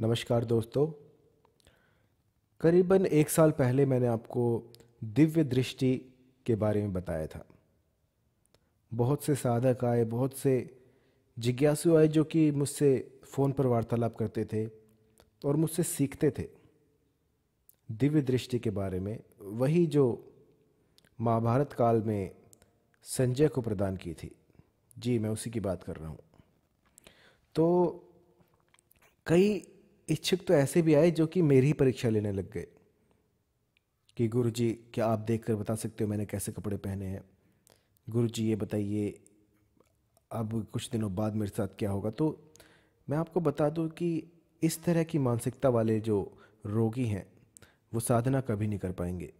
नमस्कार दोस्तों करीबन एक साल पहले मैंने आपको दिव्य दृष्टि के बारे में बताया था बहुत से साधक आए बहुत से जिज्ञासु आए जो कि मुझसे फ़ोन पर वार्तालाप करते थे और मुझसे सीखते थे दिव्य दृष्टि के बारे में वही जो महाभारत काल में संजय को प्रदान की थी जी मैं उसी की बात कर रहा हूँ तो कई इच्छुक तो ऐसे भी आए जो कि मेरी ही परीक्षा लेने लग गए कि गुरु जी क्या आप देख कर बता सकते हो मैंने कैसे कपड़े पहने हैं गुरु जी ये बताइए अब कुछ दिनों बाद मेरे साथ क्या होगा तो मैं आपको बता दूं कि इस तरह की मानसिकता वाले जो रोगी हैं वो साधना कभी नहीं कर पाएंगे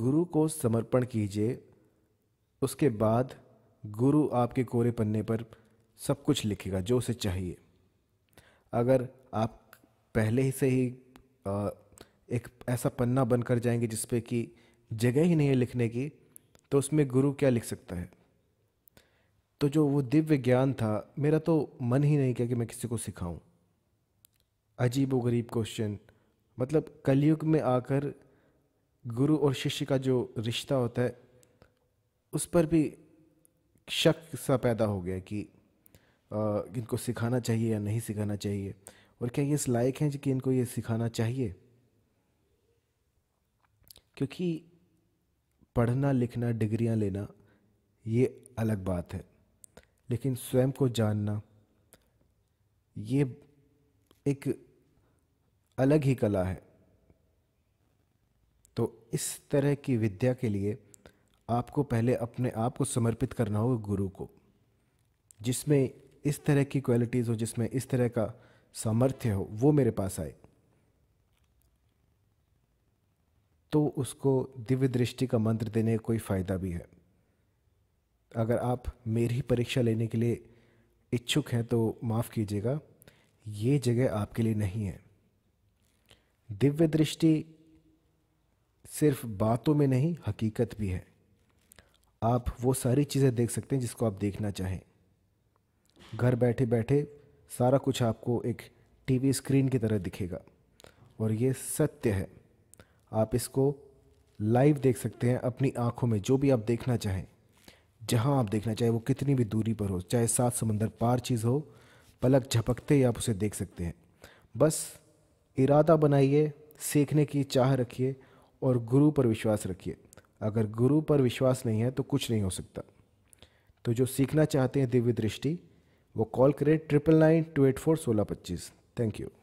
गुरु को समर्पण कीजिए उसके बाद गुरु आपके कोरे पन्ने पर सब कुछ लिखेगा जो उसे चाहिए अगर आप पहले ही से ही एक ऐसा पन्ना बनकर जाएंगे जिसपे कि जगह ही नहीं है लिखने की तो उसमें गुरु क्या लिख सकता है तो जो वो दिव्य ज्ञान था मेरा तो मन ही नहीं किया कि मैं किसी को सिखाऊं अजीब व गरीब क्वेश्चन मतलब कलयुग में आकर गुरु और शिष्य का जो रिश्ता होता है उस पर भी शक सा पैदा हो गया कि इनको सिखाना चाहिए या नहीं सिखाना चाहिए और क्या ये इस लायक हैं कि इनको ये सिखाना चाहिए क्योंकि पढ़ना लिखना डिग्रियां लेना ये अलग बात है लेकिन स्वयं को जानना ये एक अलग ही कला है तो इस तरह की विद्या के लिए आपको पहले अपने आप को समर्पित करना होगा गुरु को जिसमें इस तरह की क्वालिटीज़ हो जिसमें इस तरह का सामर्थ्य हो वो मेरे पास आए तो उसको दिव्य दृष्टि का मंत्र देने का कोई फ़ायदा भी है अगर आप मेरी परीक्षा लेने के लिए इच्छुक हैं तो माफ़ कीजिएगा ये जगह आपके लिए नहीं है दिव्य दृष्टि सिर्फ बातों में नहीं हकीकत भी है आप वो सारी चीज़ें देख सकते हैं जिसको आप देखना चाहें घर बैठे बैठे सारा कुछ आपको एक टीवी स्क्रीन की तरह दिखेगा और ये सत्य है आप इसको लाइव देख सकते हैं अपनी आँखों में जो भी आप देखना चाहें जहाँ आप देखना चाहें वो कितनी भी दूरी पर हो चाहे सात समंदर पार चीज़ हो पलक झपकते ही आप उसे देख सकते हैं बस इरादा बनाइए सीखने की चाह रखिए और गुरु पर विश्वास रखिए अगर गुरु पर विश्वास नहीं है तो कुछ नहीं हो सकता तो जो सीखना चाहते हैं दिव्य दृष्टि वो कॉल करें triple nine two eight four सोलह पच्चीस थैंक यू